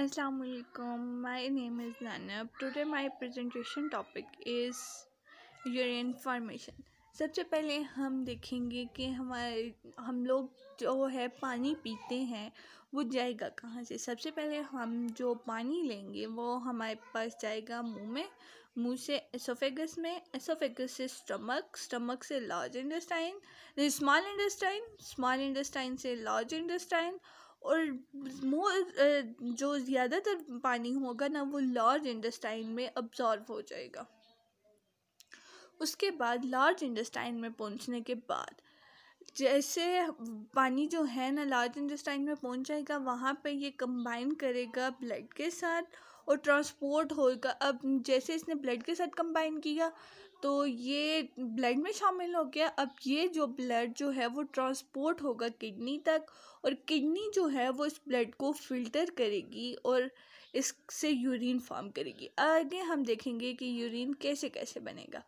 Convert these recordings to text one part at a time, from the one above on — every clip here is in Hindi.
Assalamualaikum. My name is Nanab. Today my presentation topic is urine formation. सबसे पहले हम देखेंगे कि हमारे हम लोग जो है पानी पीते हैं वो जाएगा कहाँ से सबसे पहले हम जो पानी लेंगे वो हमारे पास जाएगा मुंह में मुंह से एसोफेगस में एसोफेगस से स्टमक स्टमक से large intestine small intestine small intestine से लार्ज इंडस्टाइन और मोर जो ज़्यादातर पानी होगा ना वो लार्ज इंडस्टाइन में अब्जॉर्व हो जाएगा उसके बाद लार्ज इंडस्टाइन में पहुंचने के बाद जैसे पानी जो है ना लार्ज इंडस्टाइन में पहुंच जाएगा वहाँ पे ये कंबाइन करेगा ब्लड के साथ और ट्रांसपोर्ट होगा अब जैसे इसने ब्लड के साथ कंबाइन किया तो ये ब्लड में शामिल हो गया अब ये जो ब्लड जो है वो ट्रांसपोर्ट होगा किडनी तक और किडनी जो है वो इस ब्लड को फिल्टर करेगी और इससे यूरिन फॉर्म करेगी आगे हम देखेंगे कि यूरिन कैसे कैसे बनेगा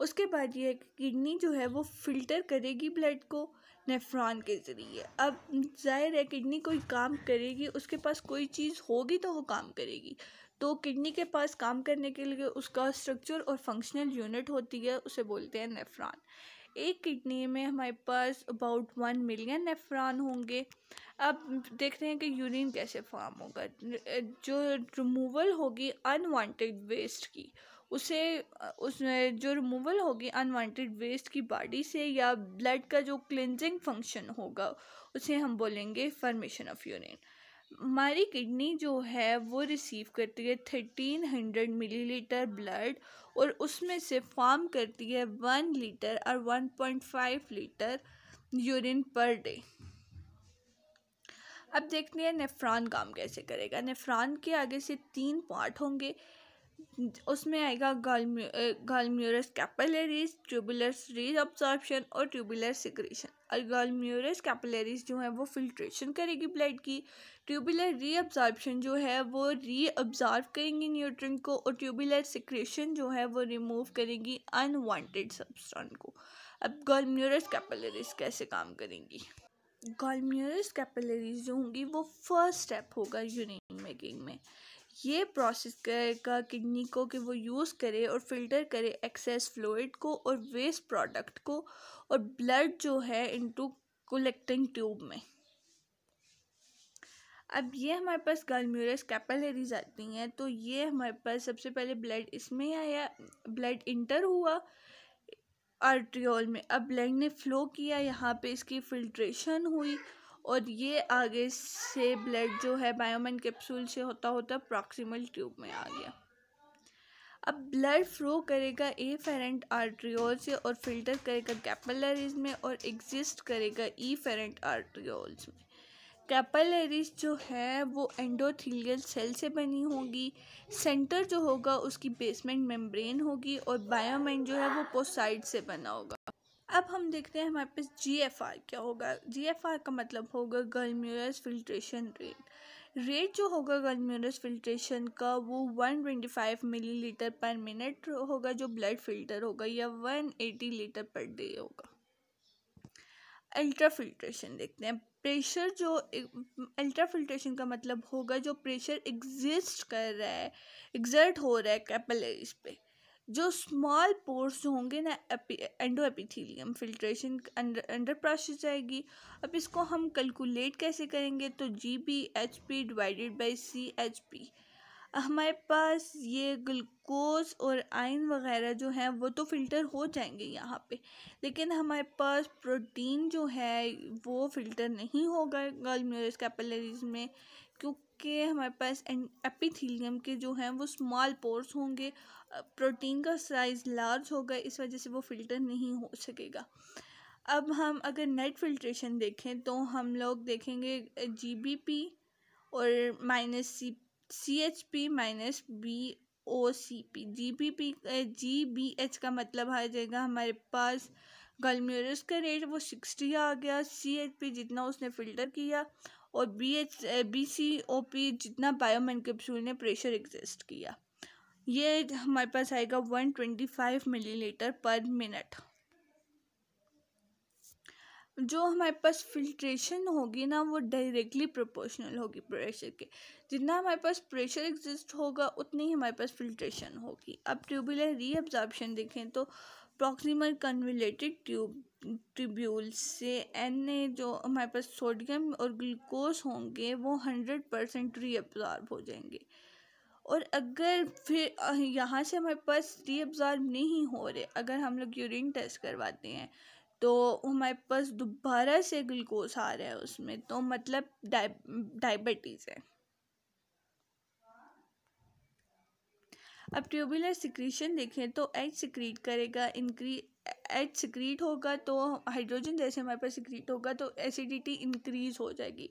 उसके बाद ये है कि किडनी जो है वो फ़िल्टर करेगी ब्लड को नेफ्रॉन के ज़रिए अब जाहिर है किडनी कोई काम करेगी उसके पास कोई चीज़ होगी तो वो काम करेगी तो किडनी के पास काम करने के लिए उसका स्ट्रक्चर और फंक्शनल यूनिट होती है उसे बोलते हैं नेफ्रॉन एक किडनी में हमारे पास अबाउट वन मिलियन नेफ्रॉन होंगे अब देख रहे हैं कि यूरिन कैसे फॉर्म होगा जो रिमूवल होगी अनवांटेड वेस्ट की उसे उसमें जो रिमूवल होगी अनवांटेड वेस्ट की बॉडी से या ब्लड का जो क्लिनजिंग फंक्शन होगा उसे हम बोलेंगे फॉर्मेशन ऑफ यूरिन हमारी किडनी जो है वो रिसीव करती है थर्टीन हंड्रेड मिलीलीटर ब्लड और उसमें से फॉर्म करती है वन लीटर और one point five litre urine per day अब देखते हैं नेफ्रॉन काम कैसे करेगा नेफ्रॉन के आगे से तीन पार्ट होंगे उसमें आएगा glomerulus capillaries tubular reabsorption और ट्यूबुलर सिक्रेशन और गालम्यूरस कैपलरीज जो है वो फिल्ट्रेशन करेगी ब्लड की ट्यूबुलर रीअब्जॉर्प्शन जो है वो रीअब्जॉर्व करेंगी न्यूट्रन को और ट्यूबुलर सिक्रेशन जो है वो रिमूव करेंगी अनवांटेड सब्सटेंट को अब गालम्यूरस कैपलरीज कैसे काम करेंगी गालम्यूरस कैपलरीज जो होंगी वो फर्स्ट स्टेप होगा यूरिन मेकिंग में ये प्रोसेस करेगा किडनी को कि वो यूज़ करे और फिल्टर करे एक्सेस फ्लोइड को और वेस्ट प्रोडक्ट को और ब्लड जो है इनटू कलेक्टिंग ट्यूब में अब ये हमारे पास गलम्यूरस कैपलरीज आती हैं तो ये हमारे पास सबसे पहले ब्लड इसमें आया ब्लड इंटर हुआ आर्ट्रियोल में अब ब्लड ने फ़्लो किया यहाँ पे इसकी फिल्ट्रेशन हुई और ये आगे से ब्लड जो है बायोमेंट कैप्सूल से होता होता प्रॉक्सिमल ट्यूब में आ गया अब ब्लड फ्लो करेगा ए फेरेंट आर्ट्रियोल से और फिल्टर करेगा कैपलरीज में और एग्जिस्ट करेगा ई फेरेंट आर्ट्रियोल्स में कैपलरीज जो है वो एंडोथीलियल सेल से बनी होगी सेंटर जो होगा उसकी बेसमेंट मेम्ब्रेन होगी और बायोमेंट जो है वो पोसाइड से बना होगा अब हम देखते हैं हमारे पास जी एफ आर क्या होगा जी एफ आर का मतलब होगा गर्म्यूरस फिल्ट्रेशन रेट रेट जो होगा गर्म्यूरस फिल्ट्रेशन का वो one twenty five millilitre per minute होगा जो ब्लड फिल्टर होगा या one eighty litre per day होगा अल्ट्रा फिल्ट्रेशन देखते हैं प्रेशर जो अल्ट्रा फिल्ट्रेशन का मतलब होगा जो प्रेशर एग्जिस्ट कर रहा है एग्जर्ट हो रहा है कैपलरीज पे जो स्मॉल पोर्स होंगे ना endo epithelium filtration under process जाएगी अब इसको हम कैलकुलेट कैसे करेंगे तो G B H P divided by C H P हमारे पास ये ग्लूकोज और आयन वगैरह जो हैं वो तो फ़िल्टर हो जाएंगे यहाँ पे लेकिन हमारे पास प्रोटीन जो है वो फ़िल्टर नहीं होगा गलम्यूरस कैपलरीज में के हमारे पास एपिथीलियम के जो हैं वो स्मॉल पोर्स होंगे प्रोटीन का साइज़ लार्ज होगा इस वजह से वो फ़िल्टर नहीं हो सकेगा अब हम अगर नेट फिल्ट्रेशन देखें तो हम लोग देखेंगे जी बी पी और minus C C H P minus B O C P G B P G B H का मतलब आ जाएगा हमारे पास गलम्यूरस का रेट वो सिक्सटी आ गया सी एच पी जितना उसने फ़िल्टर किया और B H B C O P जितना बायोमैन कैप्सूल ने प्रेशर एग्जिस्ट किया ये हमारे पास आएगा one twenty five millilitre per minute जो हमारे पास फिल्ट्रेशन होगी ना वो डायरेक्टली प्रोपोर्शनल होगी प्रेशर के जितना हमारे पास प्रेशर एग्जिस्ट होगा उतनी ही हमारे पास फिल्ट्रेशन होगी अब ट्यूबुलर रीअब्जॉर्प्शन देखें तो प्रॉक्सिमल कन्विलेटेड ट्यूब ट्यूब्यूल से एन ए जो हमारे पास सोडियम और ग्लूकोज होंगे वो हंड्रेड परसेंट रीअब्जॉर्ब हो जाएंगे और अगर फिर यहाँ से हमारे पास रीअब्जॉर्ब नहीं हो रहे अगर हम लोग यूरिन टेस्ट करवाते हैं तो हमारे पास दोबारा से ग्लूकोज आ रहा है उसमें तो मतलब डायबिटीज़ है अब ट्यूबुलर सिक्रीशन देखें तो एच सिक्रीट करेगा इनक्री एच सिक्रीट होगा तो हाइड्रोजन जैसे हमारे पास सिक्रीट होगा तो एसिडिटी इंक्रीज हो जाएगी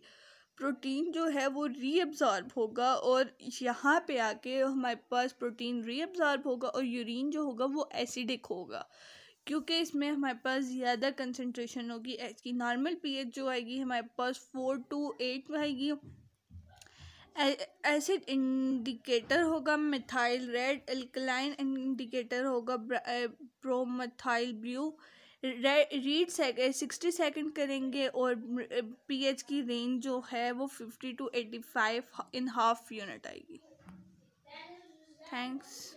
प्रोटीन जो है वो रीअब्ज़ॉर्ब होगा और यहाँ पे आके हमारे पास प्रोटीन रीअब्ज़ॉर्ब होगा और यूरिन जो होगा वो एसिडिक होगा क्योंकि इसमें हमारे पास ज़्यादा कंसनट्रेशन होगी एच की नॉर्मल पीएच जो आएगी हमारे पास फोर टू एट आएगी एसिड इंडिकेटर होगा मिथाइल रेड एल्कलाइन इंडिकेटर होगा bromothymol blue read sixty second करेंगे और पीएच की रेंज जो है वो fifty to eighty five in half unit आएगी थैंक्स